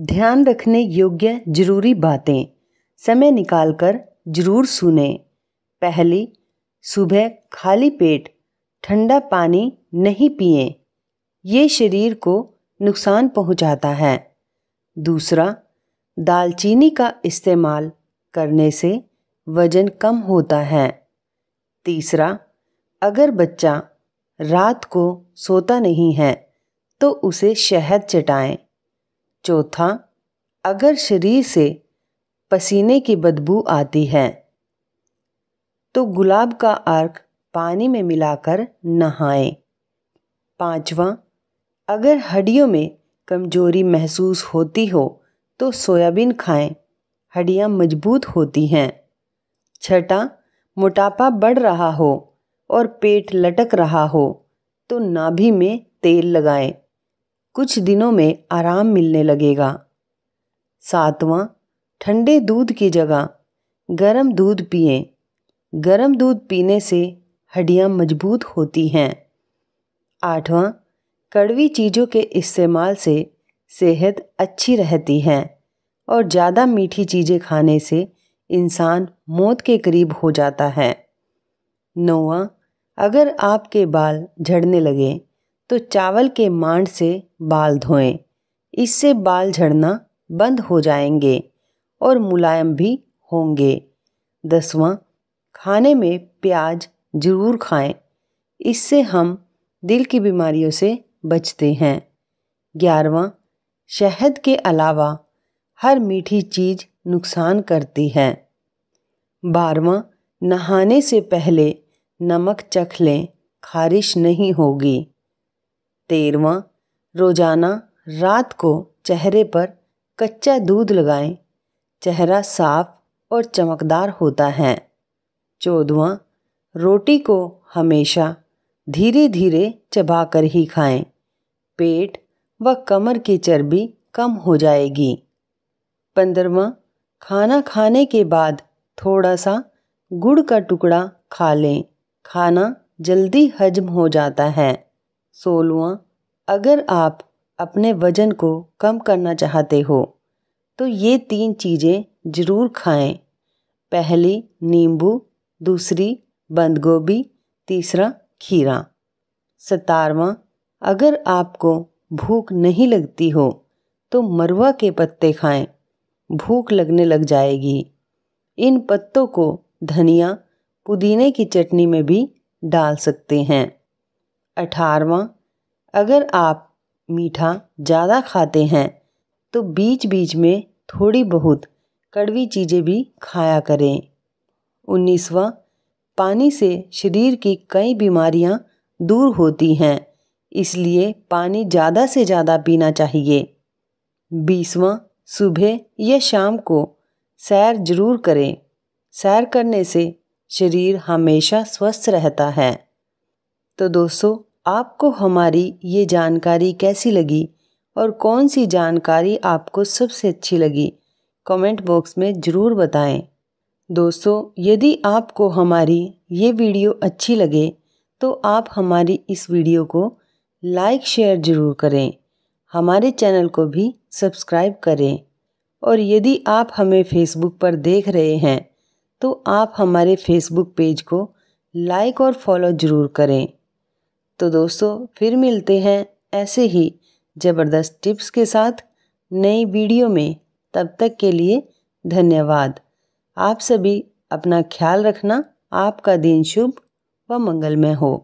ध्यान रखने योग्य जरूरी बातें समय निकालकर जरूर सुने पहली सुबह खाली पेट ठंडा पानी नहीं पिए ये शरीर को नुकसान पहुंचाता है दूसरा दालचीनी का इस्तेमाल करने से वज़न कम होता है तीसरा अगर बच्चा रात को सोता नहीं है तो उसे शहद चटाएं चौथा अगर शरीर से पसीने की बदबू आती है तो गुलाब का अर्क पानी में मिलाकर नहाएं पांचवा अगर हड्डियों में कमजोरी महसूस होती हो तो सोयाबीन खाएं हड्डियां मजबूत होती हैं छठा मोटापा बढ़ रहा हो और पेट लटक रहा हो तो नाभि में तेल लगाएं कुछ दिनों में आराम मिलने लगेगा सातवां ठंडे दूध की जगह गर्म दूध पिए गर्म दूध पीने से हड्डियां मजबूत होती हैं आठवां कड़वी चीज़ों के इस्तेमाल से सेहत अच्छी रहती है और ज़्यादा मीठी चीज़ें खाने से इंसान मौत के करीब हो जाता है नौवा अगर आपके बाल झड़ने लगें तो चावल के मांड से बाल धोएं इससे बाल झड़ना बंद हो जाएंगे और मुलायम भी होंगे दसवां खाने में प्याज ज़रूर खाएं इससे हम दिल की बीमारियों से बचते हैं ग्यारहवा शहद के अलावा हर मीठी चीज़ नुकसान करती है बारवा नहाने से पहले नमक चख लें खारिश नहीं होगी तेरवा रोज़ाना रात को चेहरे पर कच्चा दूध लगाएं चेहरा साफ और चमकदार होता है चौदवा रोटी को हमेशा धीरे धीरे चबा कर ही खाएं पेट व कमर की चर्बी कम हो जाएगी पंद्रवा खाना खाने के बाद थोड़ा सा गुड़ का टुकड़ा खा लें खाना जल्दी हजम हो जाता है सोलवा अगर आप अपने वज़न को कम करना चाहते हो तो ये तीन चीज़ें ज़रूर खाएं पहली नींबू दूसरी बंद गोभी तीसरा खीरा सतारवा अगर आपको भूख नहीं लगती हो तो मरवा के पत्ते खाएं भूख लगने लग जाएगी इन पत्तों को धनिया पुदीने की चटनी में भी डाल सकते हैं अठारवा अगर आप मीठा ज़्यादा खाते हैं तो बीच बीच में थोड़ी बहुत कड़वी चीज़ें भी खाया करें उन्नीसवा पानी से शरीर की कई बीमारियां दूर होती हैं इसलिए पानी ज़्यादा से ज़्यादा पीना चाहिए बीसवा सुबह या शाम को सैर ज़रूर करें सैर करने से शरीर हमेशा स्वस्थ रहता है तो दोस्तों आपको हमारी ये जानकारी कैसी लगी और कौन सी जानकारी आपको सबसे अच्छी लगी कमेंट बॉक्स में ज़रूर बताएं दोस्तों यदि आपको हमारी ये वीडियो अच्छी लगे तो आप हमारी इस वीडियो को लाइक शेयर ज़रूर करें हमारे चैनल को भी सब्सक्राइब करें और यदि आप हमें फेसबुक पर देख रहे हैं तो आप हमारे फेसबुक पेज को लाइक और फॉलो ज़रूर करें तो दोस्तों फिर मिलते हैं ऐसे ही ज़बरदस्त टिप्स के साथ नई वीडियो में तब तक के लिए धन्यवाद आप सभी अपना ख्याल रखना आपका दिन शुभ व मंगलमय हो